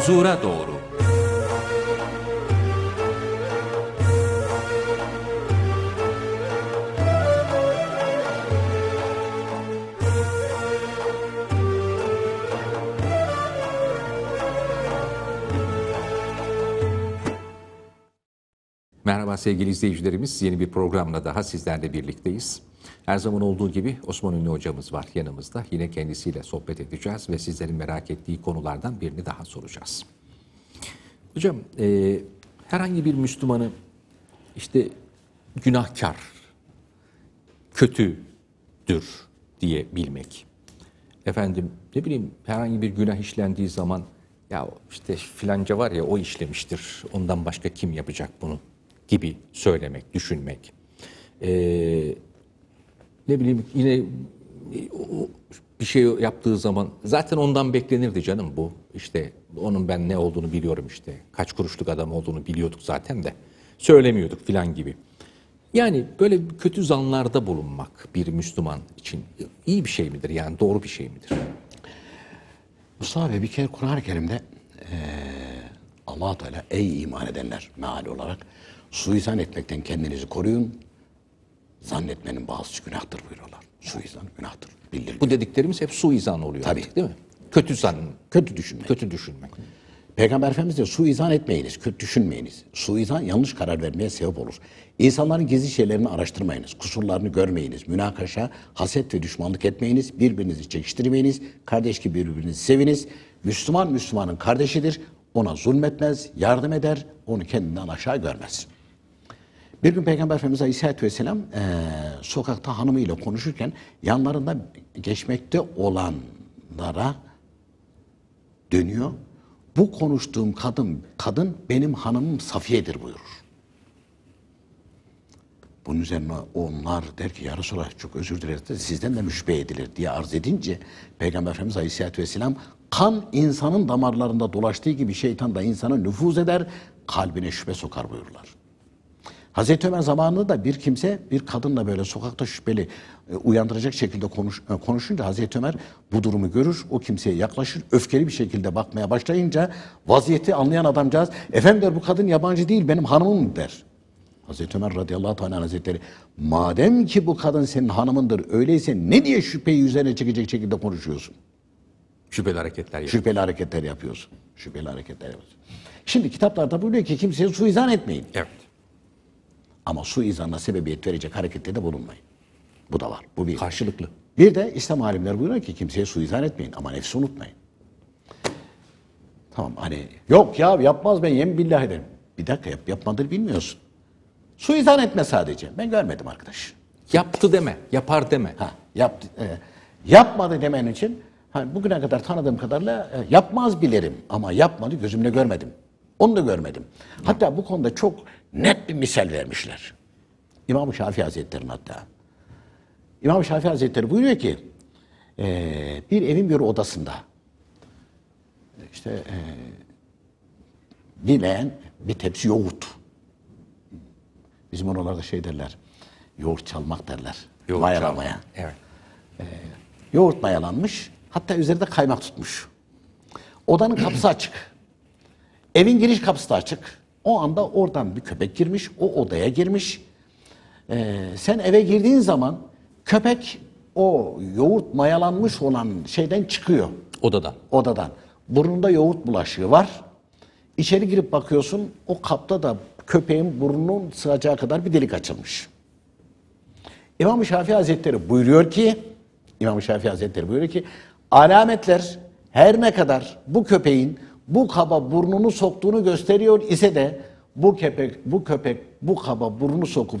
huzura doğru. Merhaba sevgili izleyicilerimiz. Yeni bir programla daha sizlerle birlikteyiz. Her zaman olduğu gibi Osman Ünlü hocamız var yanımızda. Yine kendisiyle sohbet edeceğiz ve sizlerin merak ettiği konulardan birini daha soracağız. Hocam e, herhangi bir Müslümanı işte günahkar, kötüdür diye bilmek. Efendim ne bileyim herhangi bir günah işlendiği zaman ya işte filanca var ya o işlemiştir ondan başka kim yapacak bunu gibi söylemek, düşünmek. Ee, ne bileyim yine e, bir şey yaptığı zaman zaten ondan beklenirdi canım bu. işte onun ben ne olduğunu biliyorum işte. Kaç kuruşluk adam olduğunu biliyorduk zaten de. Söylemiyorduk filan gibi. Yani böyle kötü zanlarda bulunmak bir Müslüman için iyi bir şey midir? Yani doğru bir şey midir? Mustafa Bey bir kere Kur'an-ı Kerim'de ee, allah Teala ey iman edenler meal olarak suizan etmekten kendinizi koruyun zannetmenin bazı günahtır buyuruyorlar. Suizan günahtır. Bilir. Bu dediklerimiz hep suizan oluyor Tabii. artık değil mi? Kötü zan, kötü düşünmek. Kötü düşünmek. Peygamber Efendimiz diyor suizan etmeyiniz, kötü düşünmeyiniz. Suizan yanlış karar vermeye sebep olur. İnsanların gizli şeylerini araştırmayınız, kusurlarını görmeyiniz, münakaşa, haset ve düşmanlık etmeyiniz, birbirinizi çekiştirmeyiniz, kardeş gibi birbirinizi seviniz. Müslüman Müslümanın kardeşidir, ona zulmetmez, yardım eder, onu kendinden aşağı görmez.'' Bir gün Peygamber Efendimiz Aleyhisselatü Vesselam e, sokakta hanımıyla konuşurken yanlarında geçmekte olanlara dönüyor. Bu konuştuğum kadın, kadın benim hanımım Safiye'dir buyurur. Bunun üzerine onlar der ki yarısı olarak çok özür dileriz de sizden de müşbeh edilir diye arz edince Peygamber Efendimiz Aleyhisselatü Vesselam kan insanın damarlarında dolaştığı gibi şeytan da insana nüfuz eder kalbine şüphe sokar buyurlar. Hazreti Ömer zamanında da bir kimse bir kadınla böyle sokakta şüpheli e, uyandıracak şekilde konuş, e, konuşunca Hazreti Ömer bu durumu görür. O kimseye yaklaşır. Öfkeli bir şekilde bakmaya başlayınca vaziyeti anlayan adamcağız efendim der bu kadın yabancı değil benim hanımım der. Hazreti Ömer radıyallahu anh hazretleri madem ki bu kadın senin hanımındır öyleyse ne diye şüpheyi üzerine çekecek şekilde konuşuyorsun? Şüpheli hareketler yapıyorsun. Şüpheli hareketler yapıyorsun. Şüpheli hareketler yapıyorsun. Şimdi kitaplarda buyuruyor ki kimseye suizan etmeyin. Evet. Ama suizana sebebiyet verecek harekette de bulunmayın. Bu da var. Bu bir. Karşılıklı. Bir de İslam alimler buyuruyor ki kimseye suizan etmeyin ama nefsi unutmayın. Tamam hani yok ya yapmaz ben yemin billah ederim. Bir dakika yap, yapmadır bilmiyorsun. Suizan etme sadece. Ben görmedim arkadaş. Yaptı deme, yapar deme. Ha, yaptı, e, yapmadı demen için hani bugüne kadar tanıdığım kadarıyla e, yapmaz bilirim ama yapmadı gözümle görmedim. Onu da görmedim. Hatta bu konuda çok net bir misal vermişler. İmam-ı Şafii Hazretleri hatta. İmam-ı Şafii Hazretleri buyuruyor ki e, bir evin bir odasında işte e, dileyen bir tepsi yoğurt. Bizim oralarda şey derler. Yoğurt çalmak derler. Yoğurt mayalamaya. Evet. E, yoğurt mayalanmış. Hatta üzerinde kaymak tutmuş. Odanın kapısı açık. Evin giriş kapısı da açık. O anda oradan bir köpek girmiş, o odaya girmiş. Ee, sen eve girdiğin zaman köpek o yoğurt mayalanmış olan şeyden çıkıyor. Odadan. Odadan. Burnunda yoğurt bulaşığı var. İçeri girip bakıyorsun o kapta da köpeğin burnunun sığacağı kadar bir delik açılmış. İmam-ı Şafii Hazretleri buyuruyor ki İmam-ı Şafii Hazretleri buyuruyor ki alametler her ne kadar bu köpeğin bu kaba burnunu soktuğunu gösteriyor ise de bu köpek bu köpek bu kaba burnu sokup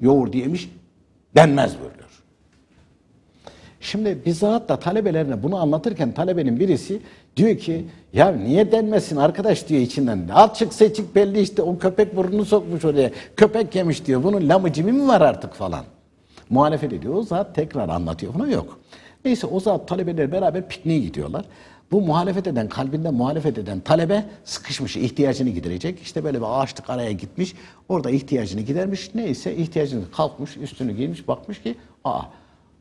yoğur diyemiş denmez buyuruyor. Şimdi bizzat da talebelerine bunu anlatırken talebenin birisi diyor ki ya niye denmesin arkadaş diyor içinden. Açık seçik belli işte o köpek burnunu sokmuş oraya. Köpek yemiş diyor. Bunun lamı cimi mi var artık falan. Muhalefet ediyor. O zat tekrar anlatıyor. bunu yok. Neyse o zat talebeler beraber pikniğe gidiyorlar. Bu muhalefet eden, kalbinde muhalefet eden talebe sıkışmış, ihtiyacını giderecek. İşte böyle bir ağaçlık araya gitmiş, orada ihtiyacını gidermiş. Neyse ihtiyacını kalkmış, üstünü giymiş, bakmış ki aa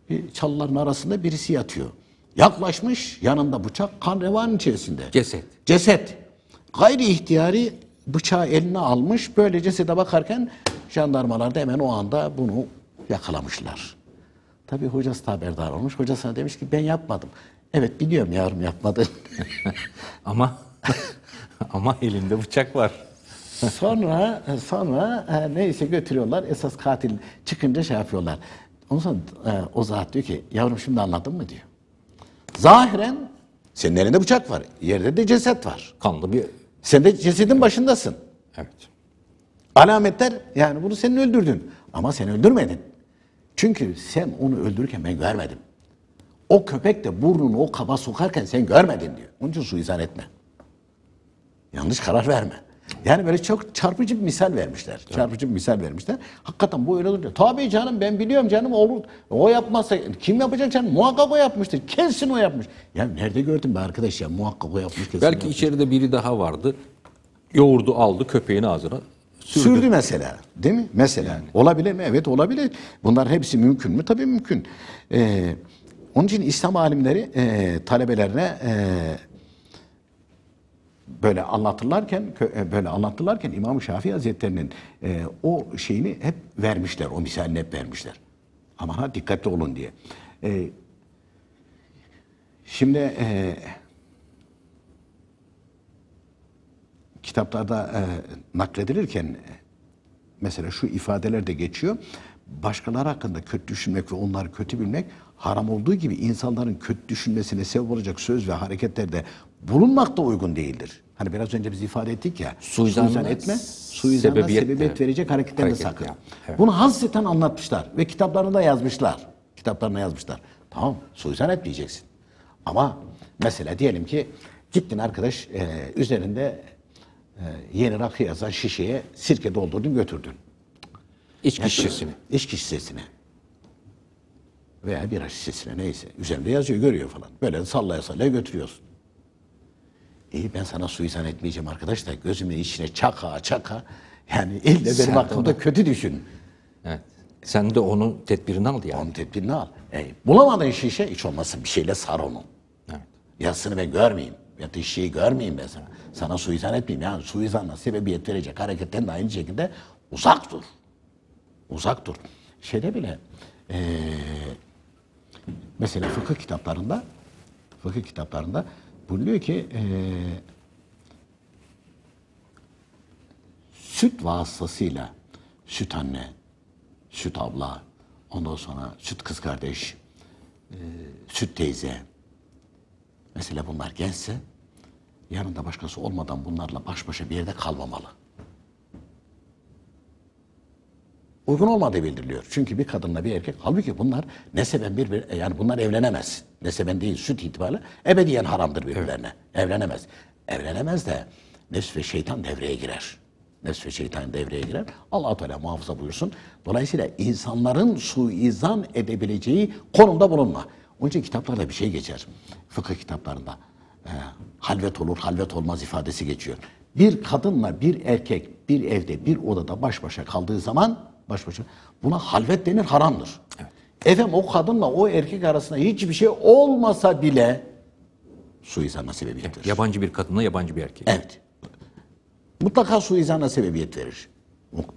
bir çalıların arasında birisi yatıyor. Yaklaşmış, yanında bıçak, kan revan içerisinde. Ceset. Ceset. Gayri ihtiyari bıçağı eline almış, böyle cesede bakarken jandarmalar da hemen o anda bunu yakalamışlar. Tabii hocası da haberdar olmuş. Hocasına demiş ki ben yapmadım. Evet biliyorum yavrum yapmadın. ama ama elinde bıçak var. sonra sonra e, neyse götürüyorlar esas katil çıkınca şey yapıyorlar. Ondan sonra e, o zat diyor ki yavrum şimdi anladın mı diyor. Zahiren senin elinde bıçak var. Yerde de ceset var. Kanlı bir... Sen de cesedin evet. başındasın. Evet. Alametler yani bunu senin öldürdün. Ama sen öldürmedin. Çünkü sen onu öldürürken ben görmedim. O köpek de burnunu o kaba sokarken sen görmedin diyor. Onun için suizan etme. Yanlış karar verme. Yani böyle çok çarpıcı bir misal vermişler. Evet. Çarpıcı bir misal vermişler. Hakikaten bu öyle olunca. Tabii canım ben biliyorum canım olur. O yapmazsa kim yapacak canım? Muhakkak o yapmıştır. Kesin o yapmış. Ya nerede gördün be arkadaş ya muhakkak o yapmış. Belki yapmış. içeride biri daha vardı. Yoğurdu aldı köpeğin ağzına sürdü. Sürdü mesela. Değil mi? Mesela. Yani. Olabilir mi? Evet olabilir. Bunlar hepsi mümkün mü? Tabii mümkün. Ee, onun için İslam alimleri e, talebelerine e, böyle anlatırlarken e, böyle anlattılarken İmam Şafii Hazretlerinin e, o şeyini hep vermişler, o misalini hep vermişler. Ama ha dikkatli olun diye. E, şimdi e, kitaplarda e, nakledilirken e, mesela şu ifadeler de geçiyor. Başkaları hakkında kötü düşünmek ve onları kötü bilmek haram olduğu gibi insanların kötü düşünmesine sebep olacak söz ve hareketlerde bulunmak da uygun değildir. Hani biraz önce biz ifade ettik ya. Suizanla suizan etme, suizana sebebiyet, sebebiyet verecek hareketlerine Hareket, sakın. Evet. Bunu hasreten anlatmışlar ve kitaplarına da yazmışlar. Kitaplarına yazmışlar. Tamam suizan etmeyeceksin. Ama mesela diyelim ki gittin arkadaş e, üzerinde e, yeni rakı yazan şişeye sirke doldurdun götürdün. İç şişesini. İçki şişesini. Veya bir şişesine neyse. Üzerinde yazıyor görüyor falan. Böyle sallaya sallaya götürüyorsun. İyi ben sana suizan etmeyeceğim arkadaş da gözümün içine çaka çaka. Yani ille Sen benim aklımda ona- kötü düşün. Evet. Sen de onun tedbirini al yani. Onun tedbirini al. E, bulamadın şişe şey, hiç olmazsa bir şeyle sar onu. Evet. Yazısını ben görmeyeyim. Ya da şişeyi görmeyeyim ben sana. Sana suizan etmeyeyim. Yani suizanla sebebiyet verecek hareketten de aynı şekilde uzak dur. Uzak dur. Şeyde bile e, Mesela fıkıh kitaplarında fıkıh kitaplarında buluyor ki e, süt vasıtasıyla süt anne, süt abla, ondan sonra süt kız kardeş, e, süt teyze. Mesela bunlar gençse yanında başkası olmadan bunlarla baş başa bir yerde kalmamalı. uygun olmadığı bildiriliyor. Çünkü bir kadınla bir erkek halbuki bunlar neseben bir, bir yani bunlar evlenemez. Neseben değil süt itibariyle ebediyen haramdır birbirlerine. Evet. Evlenemez. Evlenemez de nefs ve şeytan devreye girer. Nefs ve şeytan devreye girer. allah Teala muhafaza buyursun. Dolayısıyla insanların suizan edebileceği konumda bulunma. Onun için kitaplarda bir şey geçer. Fıkıh kitaplarında. E, halvet olur, halvet olmaz ifadesi geçiyor. Bir kadınla bir erkek bir evde, bir odada baş başa kaldığı zaman baş başa. Buna halvet denir haramdır. Evet. Efendim o kadınla o erkek arasında hiçbir şey olmasa bile suizana sebebiyet verir. Evet, yabancı bir kadınla yabancı bir erkek. Evet. Mutlaka suizana sebebiyet verir.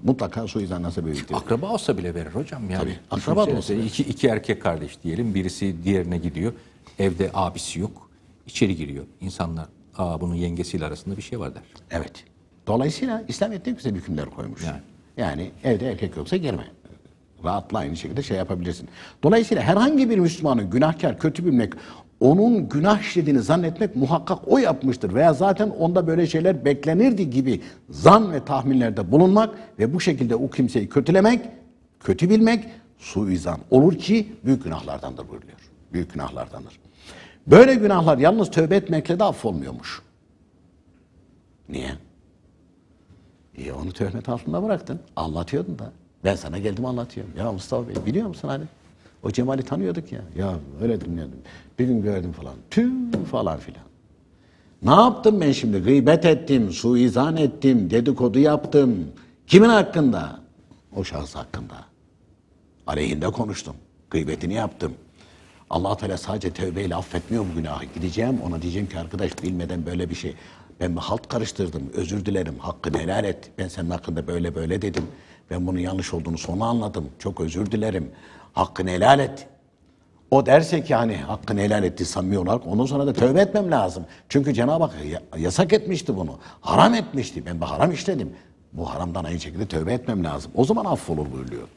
Mutlaka suizana sebebiyet verir. Akraba olsa bile verir hocam. Yani. Tabii. Akraba da olsa. Iki, iki erkek kardeş diyelim. Birisi diğerine gidiyor. Evde abisi yok. İçeri giriyor. İnsanlar Aa, bunun yengesiyle arasında bir şey var der. Evet. Dolayısıyla İslamiyet ne güzel hükümler koymuş. Yani. Yani evde erkek yoksa girme. Rahatla aynı şekilde şey yapabilirsin. Dolayısıyla herhangi bir Müslümanı günahkar, kötü bilmek, onun günah işlediğini zannetmek muhakkak o yapmıştır veya zaten onda böyle şeyler beklenirdi gibi zan ve tahminlerde bulunmak ve bu şekilde o kimseyi kötülemek, kötü bilmek suizan olur ki büyük günahlardandır buyuruyor. Büyük günahlardandır. Böyle günahlar yalnız tövbe etmekle de affolmuyormuş. Niye? E onu töhmet altında bıraktın. Anlatıyordun da. Ben sana geldim anlatıyorum. Ya Mustafa Bey biliyor musun hani? O Cemal'i tanıyorduk ya. Ya öyle dinledim. Bir gün gördüm falan. Tüm falan filan. Ne yaptım ben şimdi? Gıybet ettim, suizan ettim, dedikodu yaptım. Kimin hakkında? O şahıs hakkında. Aleyhinde konuştum. Gıybetini yaptım. allah Teala sadece tövbeyle affetmiyor bu günahı. Gideceğim ona diyeceğim ki arkadaş bilmeden böyle bir şey. Ben mi halt karıştırdım, özür dilerim, hakkını helal et. Ben senin hakkında böyle böyle dedim. Ben bunun yanlış olduğunu sonu anladım. Çok özür dilerim, hakkını helal et. O derse ki hani hakkını helal etti samimi olarak ondan sonra da tövbe etmem lazım. Çünkü Cenab-ı Hak yasak etmişti bunu. Haram etmişti. Ben bir haram işledim. Bu haramdan aynı şekilde tövbe etmem lazım. O zaman affolur buyuruyor.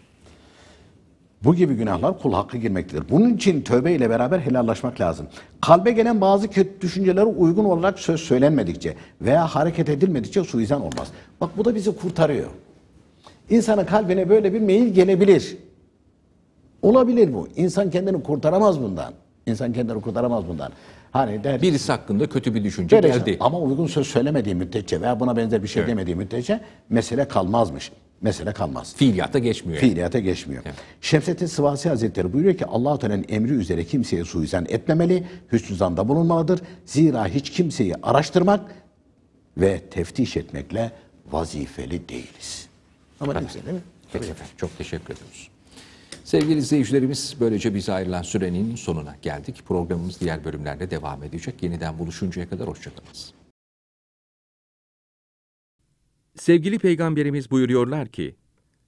Bu gibi günahlar kul hakkı girmektedir. Bunun için tövbe ile beraber helallaşmak lazım. Kalbe gelen bazı kötü düşüncelere uygun olarak söz söylenmedikçe veya hareket edilmedikçe suizan olmaz. Bak bu da bizi kurtarıyor. İnsanın kalbine böyle bir meyil gelebilir. Olabilir bu. İnsan kendini kurtaramaz bundan. İnsan kendini kurtaramaz bundan. Hani der, Birisi hakkında kötü bir düşünce geldi. Ama uygun söz söylemediği müddetçe veya buna benzer bir şey evet. demediği müddetçe mesele kalmazmış mesele kalmaz. Fiiliyata geçmiyor. Yani. geçmiyor. Evet. Şemsettin Sıvasi Hazretleri buyuruyor ki Allah Teala'nın emri üzere kimseye suizan etmemeli, hüsnü zanda bulunmalıdır. Zira hiç kimseyi araştırmak ve teftiş etmekle vazifeli değiliz. Ama evet. değil mi? Peki efendim. Çok teşekkür ediyoruz. Sevgili izleyicilerimiz böylece bize ayrılan sürenin sonuna geldik. Programımız diğer bölümlerle devam edecek. Yeniden buluşuncaya kadar hoşçakalın. Sevgili Peygamberimiz buyuruyorlar ki,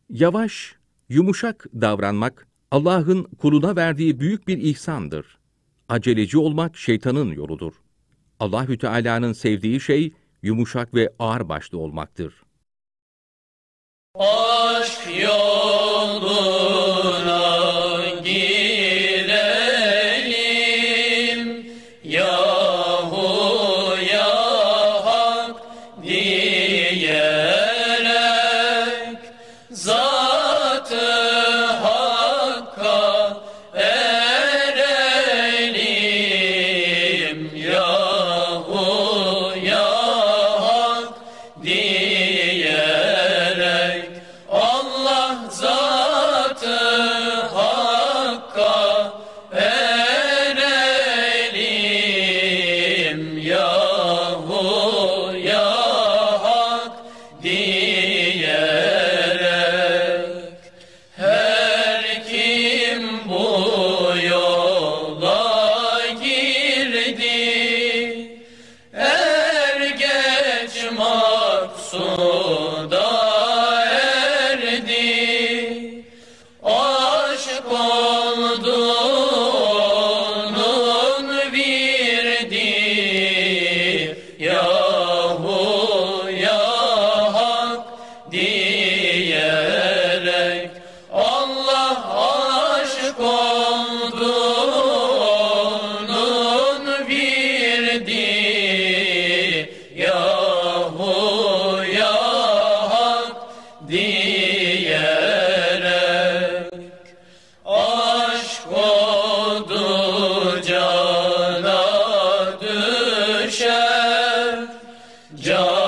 Yavaş, yumuşak davranmak Allah'ın kuluna verdiği büyük bir ihsandır. Aceleci olmak şeytanın yoludur. Allahü Teala'nın sevdiği şey yumuşak ve ağır başlı olmaktır. Aşk yol. Joe.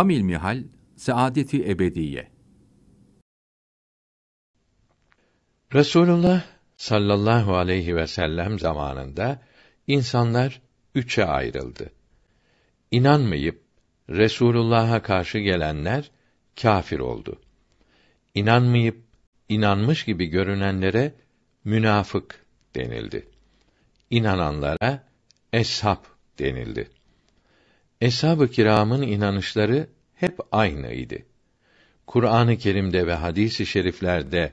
Tam Mihal saadeti ebediye. Resulullah sallallahu aleyhi ve sellem zamanında insanlar üçe ayrıldı. İnanmayıp Resulullah'a karşı gelenler kâfir oldu. İnanmayıp inanmış gibi görünenlere münafık denildi. İnananlara eshab denildi. Eshab-ı kiramın inanışları hep aynıydı. Kur'an-ı Kerim'de ve hadis-i şeriflerde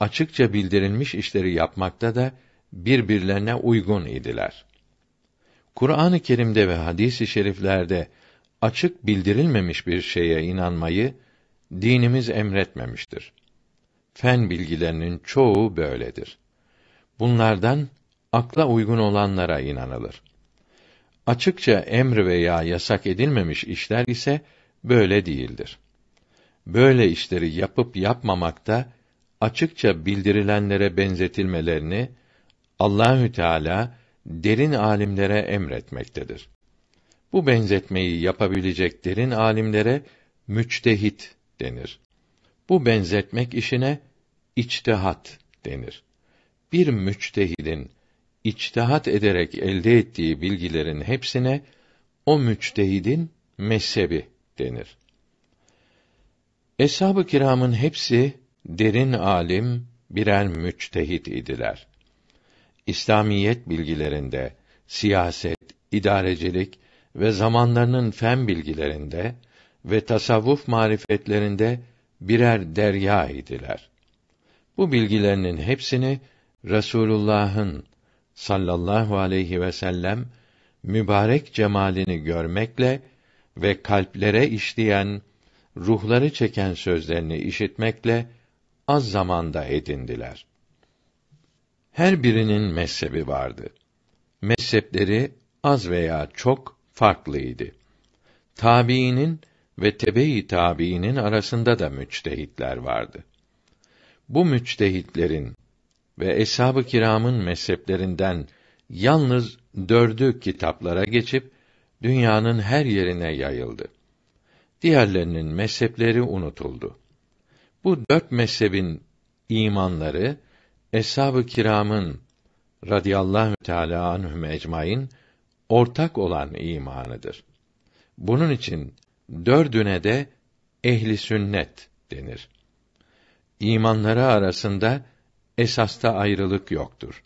açıkça bildirilmiş işleri yapmakta da birbirlerine uygun idiler. Kur'an-ı Kerim'de ve hadis-i şeriflerde açık bildirilmemiş bir şeye inanmayı dinimiz emretmemiştir. Fen bilgilerinin çoğu böyledir. Bunlardan akla uygun olanlara inanılır. Açıkça emr veya yasak edilmemiş işler ise böyle değildir. Böyle işleri yapıp yapmamakta açıkça bildirilenlere benzetilmelerini Allahü Teala derin alimlere emretmektedir. Bu benzetmeyi yapabilecek derin alimlere müçtehit denir. Bu benzetmek işine içtihat denir. Bir müçtehidin içtihat ederek elde ettiği bilgilerin hepsine o müçtehidin mezhebi denir. Eshab-ı kiramın hepsi derin alim birer müçtehit idiler. İslamiyet bilgilerinde, siyaset, idarecilik ve zamanlarının fen bilgilerinde ve tasavvuf marifetlerinde birer derya idiler. Bu bilgilerinin hepsini Resulullah'ın sallallahu aleyhi ve sellem mübarek cemalini görmekle ve kalplere işleyen, ruhları çeken sözlerini işitmekle az zamanda edindiler. Her birinin mezhebi vardı. Mezhepleri az veya çok farklıydı. Tabiinin ve tebe tabiinin arasında da müçtehitler vardı. Bu müçtehitlerin ve eshab-ı kiramın mezheplerinden yalnız dördü kitaplara geçip dünyanın her yerine yayıldı. Diğerlerinin mezhepleri unutuldu. Bu dört mezhebin imanları eshab-ı kiramın radıyallahu teala anhum ecmaîn ortak olan imanıdır. Bunun için dördüne de ehli sünnet denir. İmanları arasında Esasta ayrılık yoktur.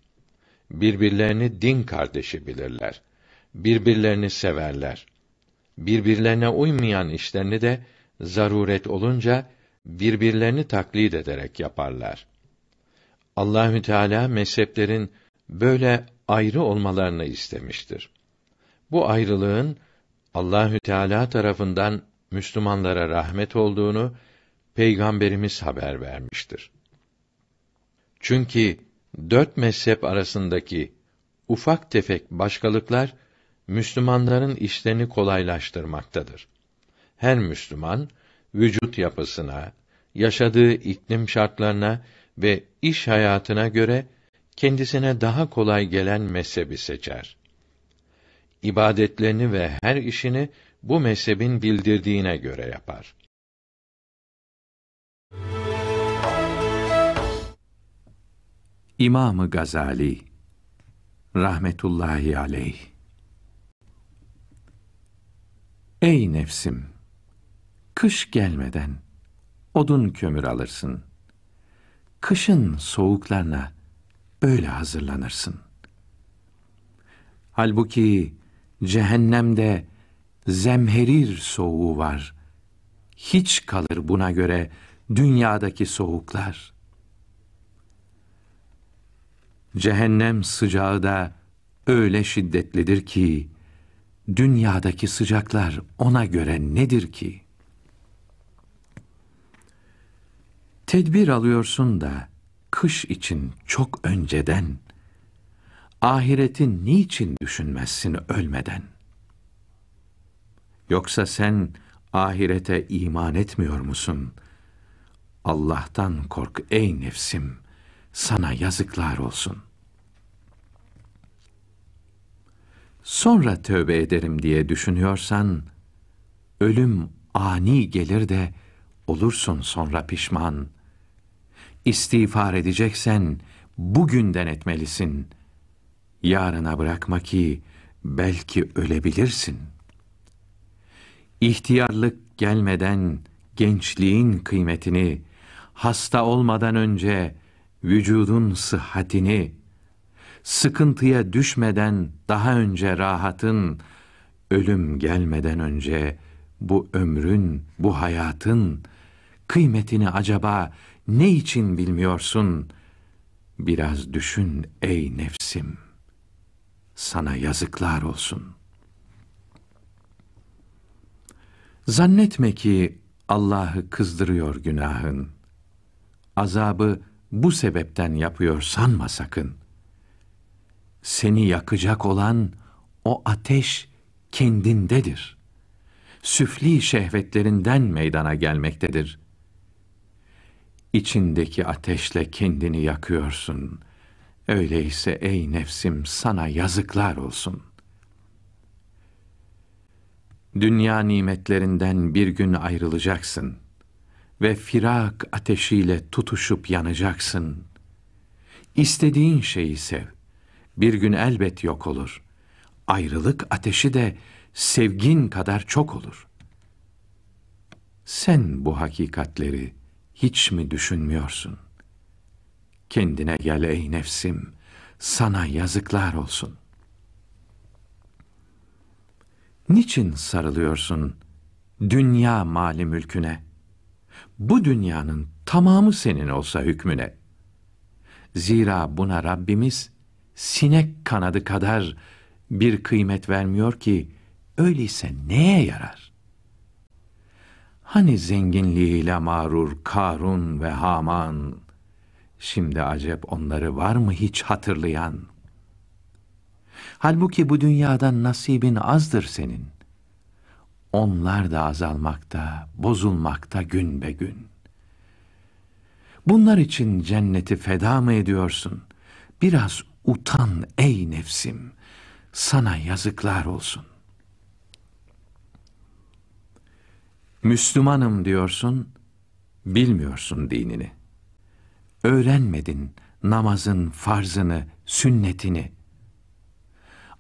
Birbirlerini din kardeşi bilirler. Birbirlerini severler. Birbirlerine uymayan işlerini de zaruret olunca birbirlerini taklit ederek yaparlar. Allahü Teala mezheplerin böyle ayrı olmalarını istemiştir. Bu ayrılığın Allahü Teala tarafından Müslümanlara rahmet olduğunu peygamberimiz haber vermiştir. Çünkü dört mezhep arasındaki ufak tefek başkalıklar Müslümanların işlerini kolaylaştırmaktadır. Her Müslüman vücut yapısına, yaşadığı iklim şartlarına ve iş hayatına göre kendisine daha kolay gelen mezhebi seçer. İbadetlerini ve her işini bu mezhebin bildirdiğine göre yapar. İmamı Gazali rahmetullahi aleyh Ey nefsim kış gelmeden odun kömür alırsın. Kışın soğuklarına böyle hazırlanırsın. Halbuki cehennemde zemherir soğuğu var. Hiç kalır buna göre dünyadaki soğuklar. Cehennem sıcağı da öyle şiddetlidir ki, dünyadaki sıcaklar ona göre nedir ki? Tedbir alıyorsun da, kış için çok önceden, ahiretin niçin düşünmezsin ölmeden? Yoksa sen ahirete iman etmiyor musun? Allah'tan kork ey nefsim.'' sana yazıklar olsun. Sonra tövbe ederim diye düşünüyorsan, ölüm ani gelir de olursun sonra pişman. İstiğfar edeceksen bugünden etmelisin. Yarına bırakma ki belki ölebilirsin. İhtiyarlık gelmeden gençliğin kıymetini, hasta olmadan önce vücudun sıhhatini, sıkıntıya düşmeden daha önce rahatın, ölüm gelmeden önce bu ömrün, bu hayatın kıymetini acaba ne için bilmiyorsun? Biraz düşün ey nefsim. Sana yazıklar olsun. Zannetme ki Allah'ı kızdırıyor günahın. Azabı bu sebepten yapıyor sanma sakın. Seni yakacak olan o ateş kendindedir. Süfli şehvetlerinden meydana gelmektedir. İçindeki ateşle kendini yakıyorsun. Öyleyse ey nefsim sana yazıklar olsun. Dünya nimetlerinden bir gün ayrılacaksın.'' ve firak ateşiyle tutuşup yanacaksın. İstediğin şeyi sev. Bir gün elbet yok olur. Ayrılık ateşi de sevgin kadar çok olur. Sen bu hakikatleri hiç mi düşünmüyorsun? Kendine gel ey nefsim, sana yazıklar olsun. Niçin sarılıyorsun dünya mali mülküne?'' Bu dünyanın tamamı senin olsa hükmüne. Zira buna Rabbimiz sinek kanadı kadar bir kıymet vermiyor ki öyleyse neye yarar? Hani zenginliğiyle mağrur Karun ve Haman, şimdi acep onları var mı hiç hatırlayan? Halbuki bu dünyadan nasibin azdır senin.'' onlar da azalmakta, bozulmakta gün be gün. Bunlar için cenneti feda mı ediyorsun? Biraz utan ey nefsim, sana yazıklar olsun. Müslümanım diyorsun, bilmiyorsun dinini. Öğrenmedin namazın farzını, sünnetini.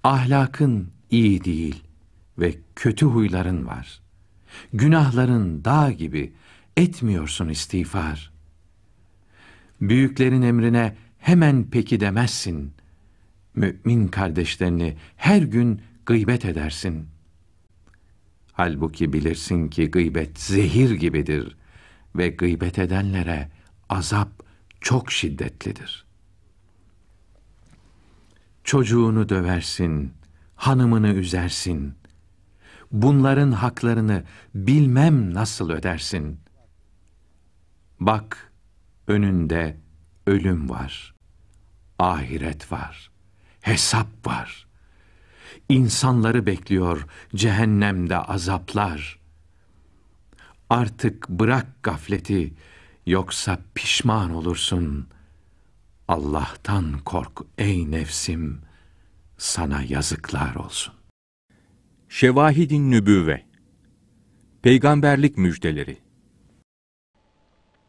Ahlakın iyi değil.'' ve kötü huyların var. Günahların dağ gibi etmiyorsun istiğfar. Büyüklerin emrine hemen peki demezsin. Mümin kardeşlerini her gün gıybet edersin. Halbuki bilirsin ki gıybet zehir gibidir ve gıybet edenlere azap çok şiddetlidir. Çocuğunu döversin, hanımını üzersin.'' bunların haklarını bilmem nasıl ödersin. Bak önünde ölüm var, ahiret var, hesap var. İnsanları bekliyor cehennemde azaplar. Artık bırak gafleti, yoksa pişman olursun. Allah'tan kork ey nefsim, sana yazıklar olsun. Şevahidin Nübüve Peygamberlik Müjdeleri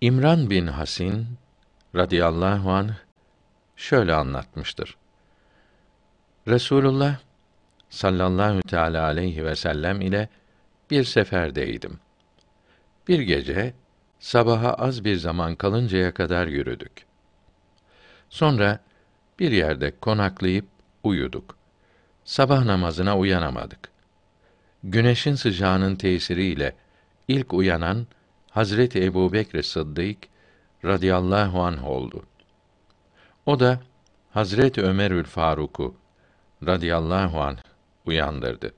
İmran bin Hasin radıyallahu anh şöyle anlatmıştır. Resulullah sallallahu teala aleyhi ve sellem ile bir seferdeydim. Bir gece sabaha az bir zaman kalıncaya kadar yürüdük. Sonra bir yerde konaklayıp uyuduk. Sabah namazına uyanamadık. Güneşin sıcağının tesiriyle ilk uyanan Hazreti Ebubekr Sıddık radıyallahu anh oldu. O da Hazreti Ömerül Faruk'u radıyallahu anh uyandırdı.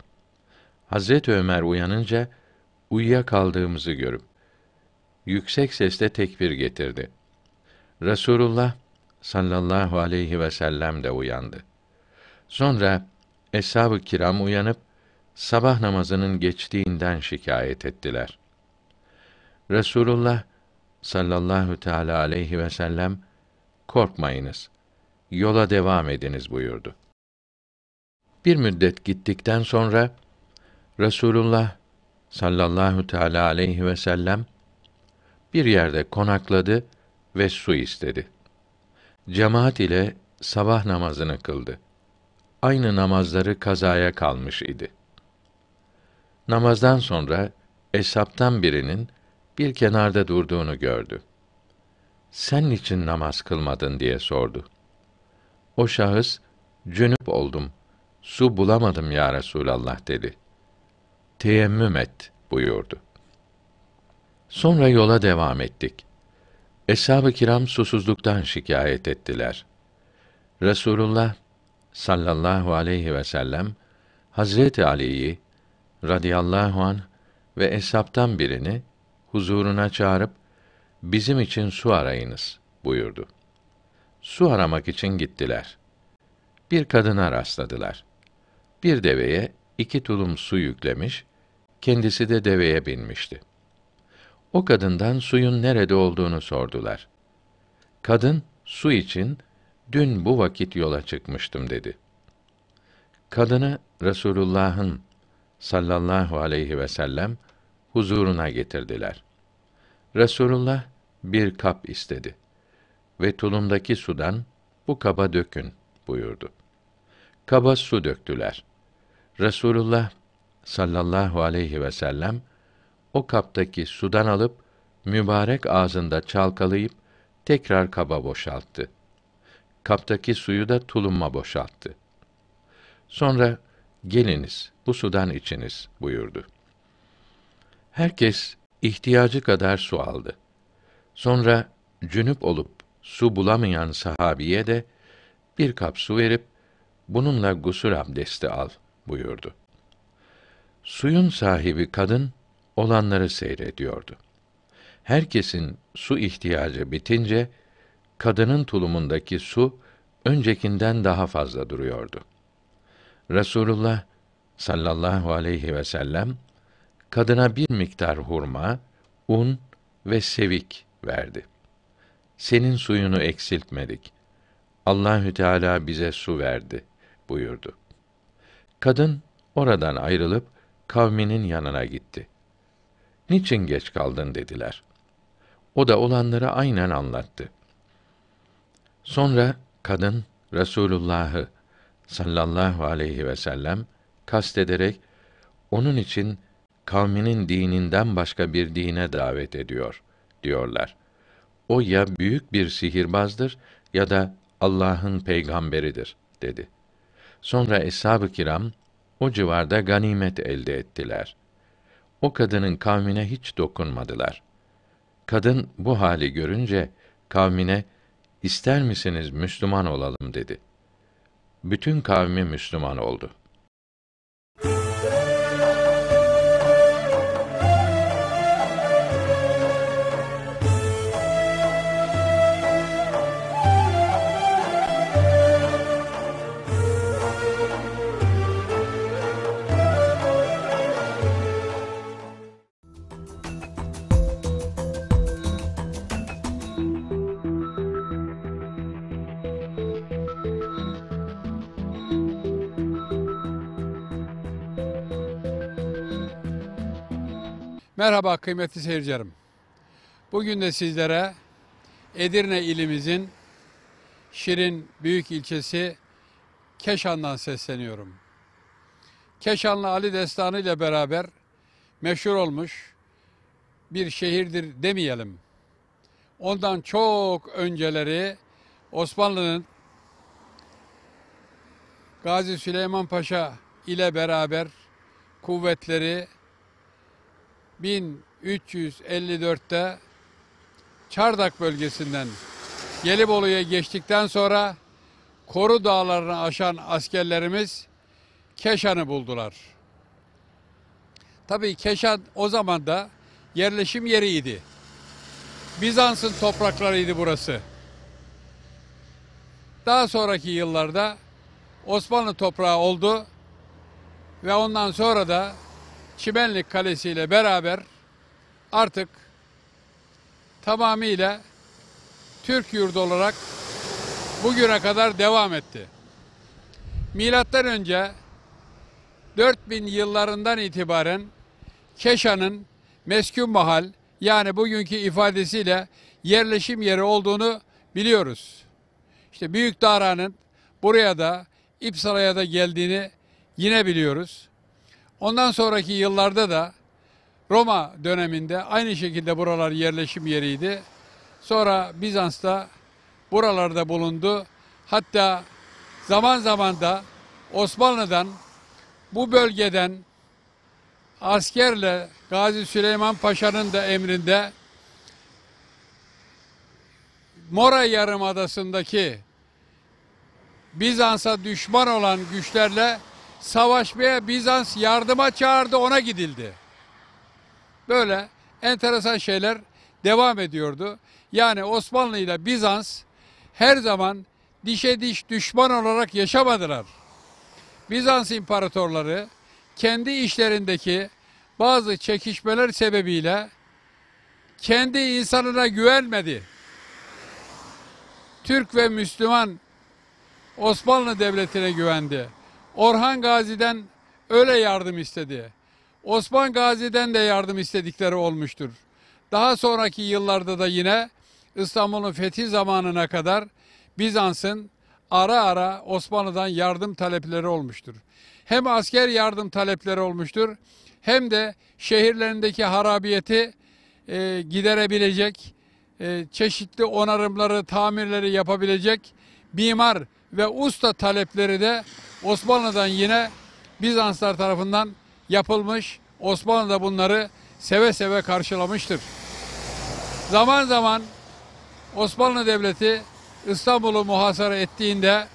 Hazreti Ömer uyanınca uyuya kaldığımızı görüp yüksek sesle tekbir getirdi. Resulullah sallallahu aleyhi ve sellem de uyandı. Sonra eshab-ı kiram uyanıp sabah namazının geçtiğinden şikayet ettiler. Resulullah sallallahu teala aleyhi ve sellem korkmayınız. Yola devam ediniz buyurdu. Bir müddet gittikten sonra Resulullah sallallahu teala aleyhi ve sellem bir yerde konakladı ve su istedi. Cemaat ile sabah namazını kıldı. Aynı namazları kazaya kalmış idi. Namazdan sonra eshabtan birinin bir kenarda durduğunu gördü. Sen için namaz kılmadın diye sordu. O şahıs cünüp oldum. Su bulamadım ya Resulallah dedi. Teyemmüm et buyurdu. Sonra yola devam ettik. Eshab-ı kiram susuzluktan şikayet ettiler. Resulullah sallallahu aleyhi ve sellem Hazreti Ali'yi radıyallahu an ve esaptan birini huzuruna çağırıp bizim için su arayınız buyurdu. Su aramak için gittiler. Bir kadına rastladılar. Bir deveye iki tulum su yüklemiş, kendisi de deveye binmişti. O kadından suyun nerede olduğunu sordular. Kadın su için dün bu vakit yola çıkmıştım dedi. Kadını Resulullah'ın sallallahu aleyhi ve sellem huzuruna getirdiler. Resulullah bir kap istedi ve tulumdaki sudan bu kaba dökün buyurdu. Kaba su döktüler. Resulullah sallallahu aleyhi ve sellem o kaptaki sudan alıp mübarek ağzında çalkalayıp tekrar kaba boşalttı. Kaptaki suyu da tulumma boşalttı. Sonra geliniz bu sudan içiniz buyurdu. Herkes ihtiyacı kadar su aldı. Sonra cünüp olup su bulamayan sahabiye de bir kap su verip bununla gusül abdesti al buyurdu. Suyun sahibi kadın olanları seyrediyordu. Herkesin su ihtiyacı bitince kadının tulumundaki su öncekinden daha fazla duruyordu. Resulullah sallallahu aleyhi ve sellem kadına bir miktar hurma, un ve sevik verdi. Senin suyunu eksiltmedik. Allahü Teala bize su verdi buyurdu. Kadın oradan ayrılıp kavminin yanına gitti. Niçin geç kaldın dediler. O da olanları aynen anlattı. Sonra kadın Resulullah'ı sallallahu aleyhi ve sellem kastederek onun için kavminin dininden başka bir dine davet ediyor diyorlar. O ya büyük bir sihirbazdır ya da Allah'ın peygamberidir dedi. Sonra eshab-ı kiram o civarda ganimet elde ettiler. O kadının kavmine hiç dokunmadılar. Kadın bu hali görünce kavmine ister misiniz Müslüman olalım dedi bütün kavmi Müslüman oldu. Merhaba kıymetli seyircilerim. Bugün de sizlere Edirne ilimizin Şirin büyük ilçesi Keşan'dan sesleniyorum. Keşanlı Ali Destanı ile beraber meşhur olmuş bir şehirdir demeyelim. Ondan çok önceleri Osmanlı'nın Gazi Süleyman Paşa ile beraber kuvvetleri 1354'te Çardak bölgesinden Gelibolu'ya geçtikten sonra Koru Dağları'nı aşan askerlerimiz Keşan'ı buldular. Tabii Keşan o zaman da yerleşim yeriydi. Bizans'ın topraklarıydı burası. Daha sonraki yıllarda Osmanlı toprağı oldu ve ondan sonra da Çimenlik Kalesi ile beraber artık tamamıyla Türk yurdu olarak bugüne kadar devam etti. Milattan önce 4000 yıllarından itibaren Keşan'ın meskun mahal yani bugünkü ifadesiyle yerleşim yeri olduğunu biliyoruz. İşte Büyük Dara'nın buraya da İpsala'ya da geldiğini yine biliyoruz. Ondan sonraki yıllarda da Roma döneminde aynı şekilde buralar yerleşim yeriydi. Sonra Bizans'ta buralarda bulundu. Hatta zaman zaman da Osmanlı'dan bu bölgeden askerle Gazi Süleyman Paşa'nın da emrinde Mora Yarımadası'ndaki Bizans'a düşman olan güçlerle savaşmaya Bizans yardıma çağırdı ona gidildi. Böyle enteresan şeyler devam ediyordu. Yani Osmanlı ile Bizans her zaman dişe diş düşman olarak yaşamadılar. Bizans imparatorları kendi işlerindeki bazı çekişmeler sebebiyle kendi insanına güvenmedi. Türk ve Müslüman Osmanlı Devleti'ne güvendi. Orhan Gazi'den öyle yardım istedi. Osman Gazi'den de yardım istedikleri olmuştur. Daha sonraki yıllarda da yine İstanbul'un fethi zamanına kadar Bizans'ın ara ara Osmanlı'dan yardım talepleri olmuştur. Hem asker yardım talepleri olmuştur hem de şehirlerindeki harabiyeti e, giderebilecek, e, çeşitli onarımları, tamirleri yapabilecek mimar ve usta talepleri de Osmanlı'dan yine Bizanslar tarafından yapılmış. Osmanlı da bunları seve seve karşılamıştır. Zaman zaman Osmanlı Devleti İstanbul'u muhasara ettiğinde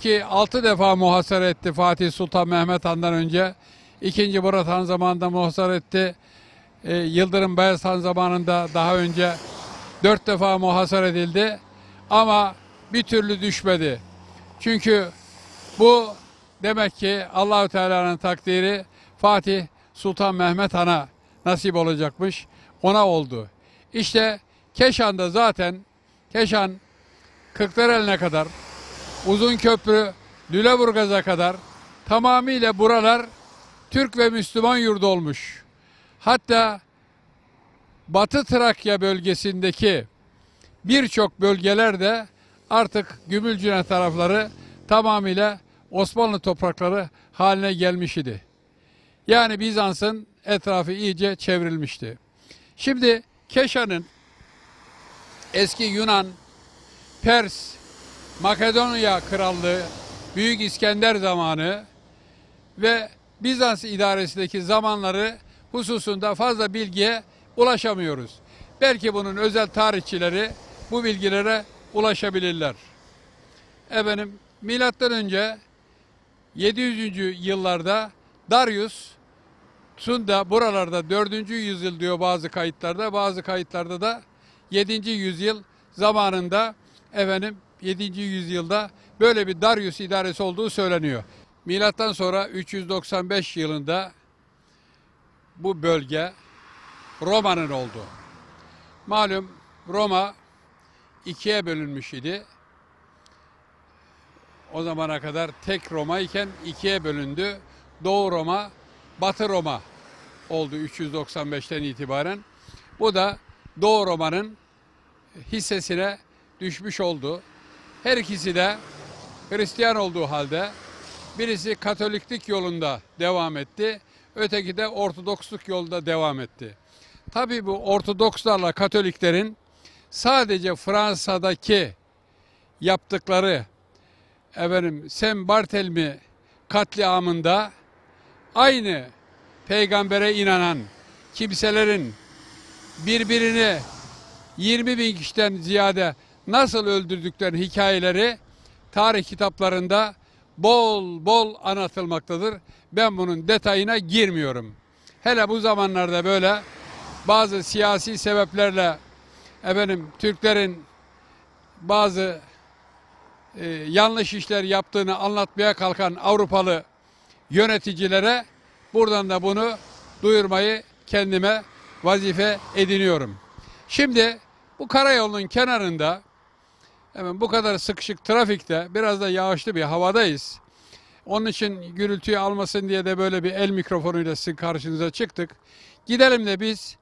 ki 6 defa muhasara etti Fatih Sultan Mehmet Han'dan önce. 2. Murat Han zamanında muhasara etti. Ee, Yıldırım Beyaz Han zamanında daha önce 4 defa muhasara edildi. Ama bir türlü düşmedi. Çünkü bu demek ki Allahü Teala'nın takdiri Fatih Sultan Mehmet Han'a nasip olacakmış. Ona oldu. İşte Keşan'da zaten Keşan Kırklareli'ne kadar Uzun Köprü Lüleburgaz'a kadar tamamıyla buralar Türk ve Müslüman yurdu olmuş. Hatta Batı Trakya bölgesindeki birçok bölgelerde artık Gümülcine tarafları tamamıyla Osmanlı toprakları haline gelmiş idi. Yani Bizans'ın etrafı iyice çevrilmişti. Şimdi Keşan'ın eski Yunan, Pers, Makedonya Krallığı, Büyük İskender zamanı ve Bizans idaresindeki zamanları hususunda fazla bilgiye ulaşamıyoruz. Belki bunun özel tarihçileri bu bilgilere ulaşabilirler. Efendim milattan önce 700. yıllarda Darius Sunda buralarda 4. yüzyıl diyor bazı kayıtlarda, bazı kayıtlarda da 7. yüzyıl zamanında efendim 7. yüzyılda böyle bir Darius idaresi olduğu söyleniyor. Milattan sonra 395 yılında bu bölge Roma'nın oldu. Malum Roma ikiye bölünmüş idi. O zamana kadar tek Roma iken ikiye bölündü. Doğu Roma, Batı Roma oldu 395'ten itibaren. Bu da Doğu Roma'nın hissesine düşmüş oldu. Her ikisi de Hristiyan olduğu halde birisi Katoliklik yolunda devam etti, öteki de Ortodoksluk yolunda devam etti. Tabii bu Ortodokslarla Katoliklerin sadece Fransa'daki yaptıkları efendim Sem Bartelmi katliamında aynı peygambere inanan kimselerin birbirini 20 bin kişiden ziyade nasıl öldürdüklerini hikayeleri tarih kitaplarında bol bol anlatılmaktadır. Ben bunun detayına girmiyorum. Hele bu zamanlarda böyle bazı siyasi sebeplerle efendim Türklerin bazı e, yanlış işler yaptığını anlatmaya kalkan Avrupalı yöneticilere buradan da bunu duyurmayı kendime vazife ediniyorum. Şimdi bu karayolun kenarında hemen bu kadar sıkışık trafikte biraz da yağışlı bir havadayız. Onun için gürültüyü almasın diye de böyle bir el mikrofonuyla sizin karşınıza çıktık. Gidelim de biz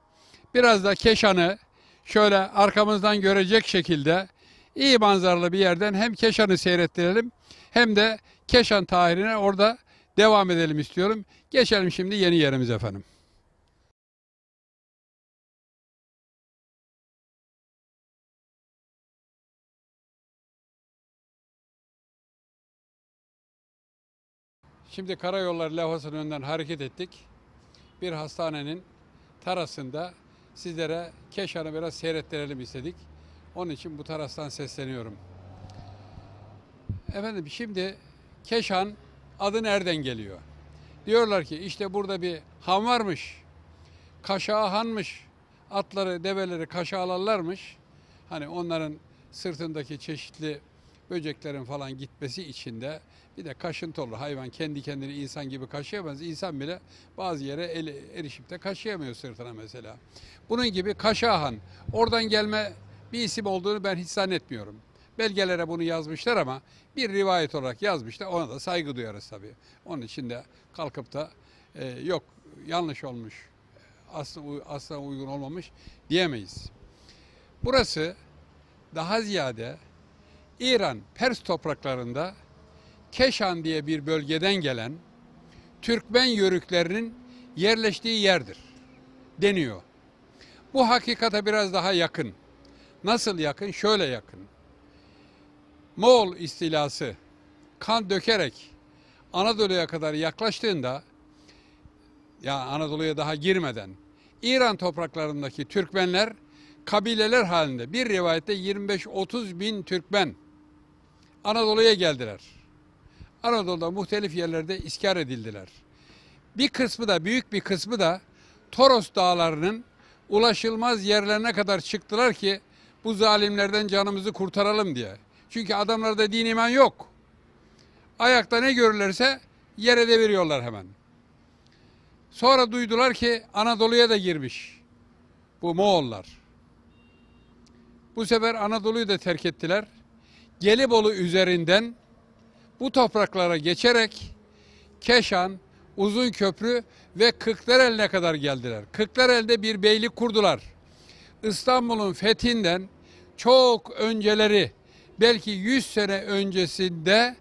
biraz da Keşan'ı şöyle arkamızdan görecek şekilde iyi manzaralı bir yerden hem Keşan'ı seyrettirelim hem de Keşan tarihine orada devam edelim istiyorum. Geçelim şimdi yeni yerimiz efendim. Şimdi karayolları levhasının önünden hareket ettik. Bir hastanenin terasında sizlere Keşan'ı biraz seyrettirelim istedik. Onun için bu taraftan sesleniyorum. Efendim şimdi Keşan adı nereden geliyor? Diyorlar ki işte burada bir han varmış. Kaşağı hanmış. Atları, develeri kaşağılarlarmış. Hani onların sırtındaki çeşitli böceklerin falan gitmesi için de bir de kaşıntı olur. Hayvan kendi kendini insan gibi kaşıyamaz. İnsan bile bazı yere el, erişip de kaşıyamıyor sırtına mesela. Bunun gibi Kaşahan oradan gelme bir isim olduğunu ben hiç zannetmiyorum. Belgelere bunu yazmışlar ama bir rivayet olarak yazmışlar. Ona da saygı duyarız tabii. Onun için de kalkıp da e, yok yanlış olmuş, aslında asla uygun olmamış diyemeyiz. Burası daha ziyade İran, Pers topraklarında Keşan diye bir bölgeden gelen Türkmen yörüklerinin yerleştiği yerdir deniyor. Bu hakikate biraz daha yakın. Nasıl yakın? Şöyle yakın. Moğol istilası kan dökerek Anadolu'ya kadar yaklaştığında ya Anadolu'ya daha girmeden İran topraklarındaki Türkmenler kabileler halinde bir rivayette 25-30 bin Türkmen Anadolu'ya geldiler. Anadolu'da muhtelif yerlerde iskar edildiler. Bir kısmı da büyük bir kısmı da Toros dağlarının ulaşılmaz yerlerine kadar çıktılar ki bu zalimlerden canımızı kurtaralım diye. Çünkü adamlarda din iman yok. Ayakta ne görürlerse yere deviriyorlar hemen. Sonra duydular ki Anadolu'ya da girmiş bu Moğollar. Bu sefer Anadolu'yu da terk ettiler. Gelibolu üzerinden bu topraklara geçerek Keşan, Uzun Köprü ve Kırklareli'ne kadar geldiler. Kırklareli'de bir beylik kurdular. İstanbul'un fethinden çok önceleri belki 100 sene öncesinde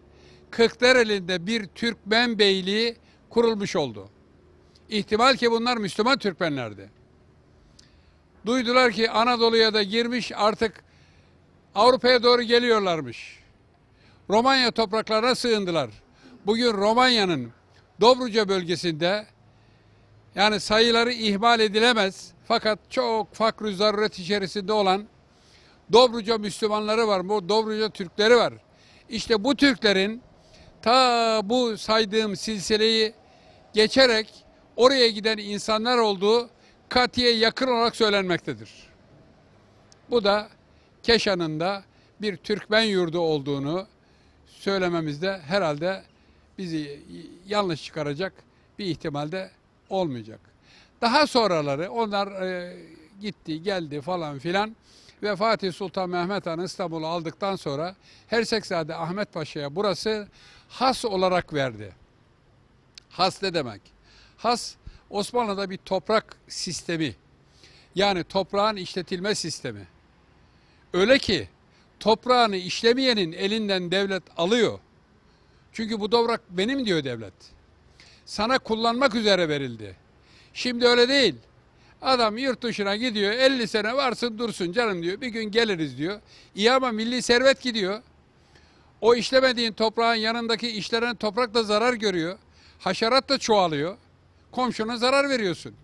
Kırklareli'nde bir Türkmen beyliği kurulmuş oldu. İhtimal ki bunlar Müslüman Türkmenlerdi. Duydular ki Anadolu'ya da girmiş artık Avrupa'ya doğru geliyorlarmış. Romanya topraklarına sığındılar. Bugün Romanya'nın Dobruca bölgesinde yani sayıları ihmal edilemez fakat çok fakr zaruret içerisinde olan Dobruca Müslümanları var, bu Dobruca Türkleri var. İşte bu Türklerin ta bu saydığım silsileyi geçerek oraya giden insanlar olduğu katiye yakın olarak söylenmektedir. Bu da Keşan'ın da bir Türkmen yurdu olduğunu söylememizde herhalde bizi yanlış çıkaracak bir ihtimalde olmayacak. Daha sonraları onlar e, gitti geldi falan filan ve Fatih Sultan Mehmet Han İstanbul'u aldıktan sonra Hersekzade Ahmet Paşa'ya burası has olarak verdi. Has ne demek? Has Osmanlı'da bir toprak sistemi yani toprağın işletilme sistemi. Öyle ki toprağını işlemeyenin elinden devlet alıyor. Çünkü bu toprak benim diyor devlet. Sana kullanmak üzere verildi. Şimdi öyle değil. Adam yurt dışına gidiyor 50 sene varsın dursun canım diyor bir gün geliriz diyor. İyi ama milli servet gidiyor. O işlemediğin toprağın yanındaki işlenen toprak da zarar görüyor. Haşerat da çoğalıyor. Komşuna zarar veriyorsun.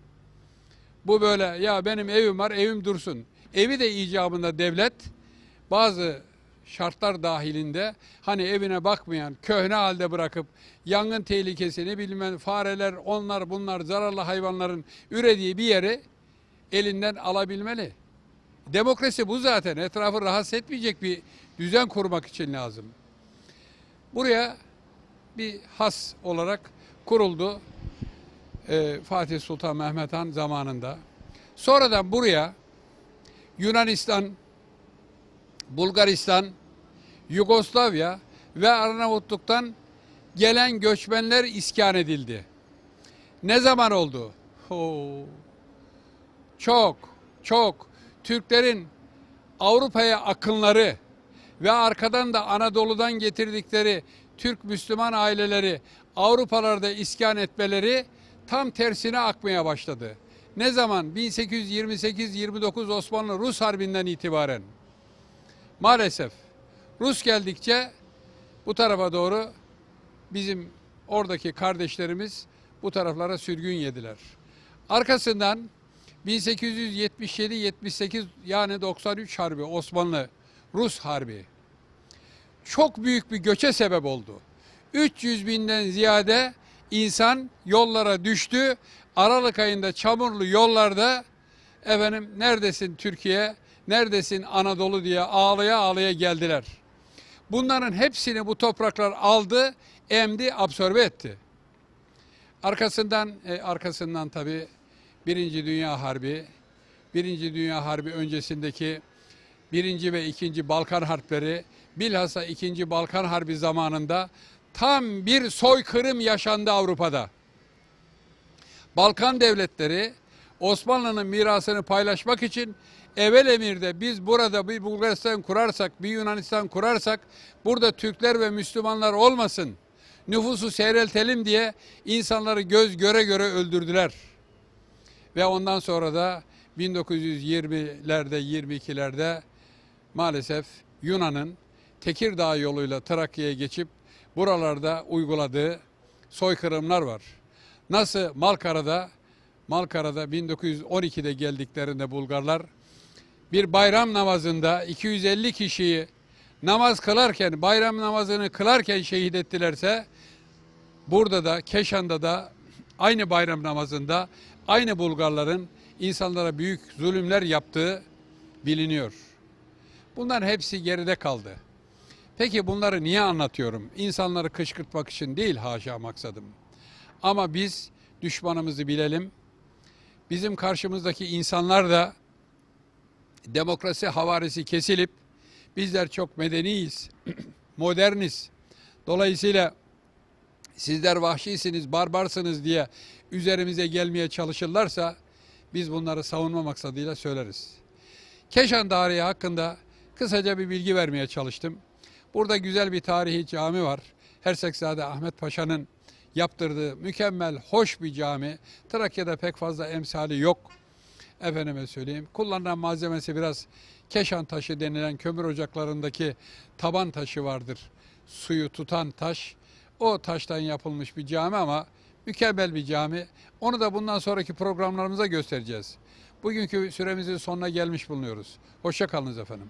Bu böyle ya benim evim var evim dursun. Evi de icabında devlet bazı şartlar dahilinde hani evine bakmayan, köhne halde bırakıp yangın tehlikesini bilmem fareler, onlar bunlar zararlı hayvanların ürediği bir yeri elinden alabilmeli. Demokrasi bu zaten. Etrafı rahatsız etmeyecek bir düzen kurmak için lazım. Buraya bir has olarak kuruldu ee, Fatih Sultan Mehmet Han zamanında. Sonradan buraya Yunanistan, Bulgaristan, Yugoslavya ve Arnavutluk'tan gelen göçmenler iskan edildi. Ne zaman oldu? Oo. Çok, çok Türklerin Avrupa'ya akınları ve arkadan da Anadolu'dan getirdikleri Türk Müslüman aileleri Avrupalarda iskan etmeleri tam tersine akmaya başladı. Ne zaman? 1828-29 Osmanlı-Rus Harbi'nden itibaren. Maalesef Rus geldikçe bu tarafa doğru bizim oradaki kardeşlerimiz bu taraflara sürgün yediler. Arkasından 1877-78 yani 93 Harbi Osmanlı Rus Harbi çok büyük bir göçe sebep oldu. 300 binden ziyade insan yollara düştü. Aralık ayında çamurlu yollarda efendim neredesin Türkiye, neredesin Anadolu diye ağlaya ağlaya geldiler. Bunların hepsini bu topraklar aldı, emdi, absorbe etti. Arkasından e, arkasından tabi Birinci Dünya Harbi, Birinci Dünya Harbi öncesindeki Birinci ve İkinci Balkan Harpleri, bilhassa İkinci Balkan Harbi zamanında tam bir soykırım yaşandı Avrupa'da. Balkan devletleri Osmanlı'nın mirasını paylaşmak için evvel emirde biz burada bir Bulgaristan kurarsak, bir Yunanistan kurarsak burada Türkler ve Müslümanlar olmasın, nüfusu seyreltelim diye insanları göz göre göre öldürdüler. Ve ondan sonra da 1920'lerde, 22'lerde maalesef Yunan'ın Tekirdağ yoluyla Trakya'ya geçip buralarda uyguladığı soykırımlar var. Nasıl Malkara'da Malkara'da 1912'de geldiklerinde Bulgarlar bir bayram namazında 250 kişiyi namaz kılarken, bayram namazını kılarken şehit ettilerse burada da Keşan'da da aynı bayram namazında aynı Bulgarların insanlara büyük zulümler yaptığı biliniyor. Bunlar hepsi geride kaldı. Peki bunları niye anlatıyorum? İnsanları kışkırtmak için değil haşa maksadım. Ama biz düşmanımızı bilelim. Bizim karşımızdaki insanlar da demokrasi havarisi kesilip bizler çok medeniyiz, moderniz. Dolayısıyla sizler vahşisiniz, barbarsınız diye üzerimize gelmeye çalışırlarsa biz bunları savunma maksadıyla söyleriz. Keşan Tarihi hakkında kısaca bir bilgi vermeye çalıştım. Burada güzel bir tarihi cami var. Hersekzade Ahmet Paşa'nın yaptırdığı mükemmel, hoş bir cami. Trakya'da pek fazla emsali yok. Efendime söyleyeyim. Kullanılan malzemesi biraz keşan taşı denilen kömür ocaklarındaki taban taşı vardır. Suyu tutan taş. O taştan yapılmış bir cami ama mükemmel bir cami. Onu da bundan sonraki programlarımıza göstereceğiz. Bugünkü süremizin sonuna gelmiş bulunuyoruz. Hoşça kalınız efendim.